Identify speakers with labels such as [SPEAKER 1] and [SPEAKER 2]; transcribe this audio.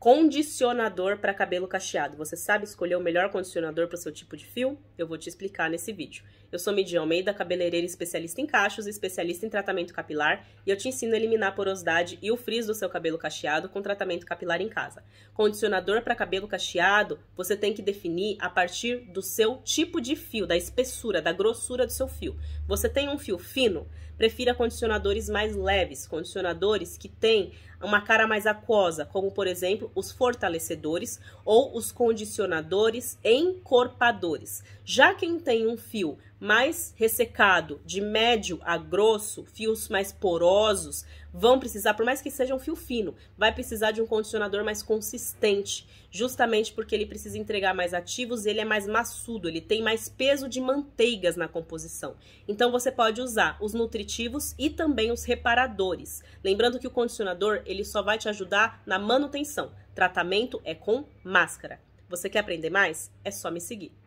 [SPEAKER 1] condicionador para cabelo cacheado. Você sabe escolher o melhor condicionador para o seu tipo de fio? Eu vou te explicar nesse vídeo. Eu sou Midian Almeida, cabeleireira especialista em cachos, especialista em tratamento capilar, e eu te ensino a eliminar a porosidade e o frizz do seu cabelo cacheado com tratamento capilar em casa. Condicionador para cabelo cacheado, você tem que definir a partir do seu tipo de fio, da espessura, da grossura do seu fio. Você tem um fio fino? Prefira condicionadores mais leves, condicionadores que têm uma cara mais aquosa, como por exemplo os fortalecedores ou os condicionadores encorpadores. Já quem tem um fio mais ressecado, de médio a grosso, fios mais porosos, vão precisar, por mais que seja um fio fino, vai precisar de um condicionador mais consistente, justamente porque ele precisa entregar mais ativos, ele é mais maçudo, ele tem mais peso de manteigas na composição. Então você pode usar os nutritivos e também os reparadores. Lembrando que o condicionador, ele só vai te ajudar na manutenção. Tratamento é com máscara. Você quer aprender mais? É só me seguir.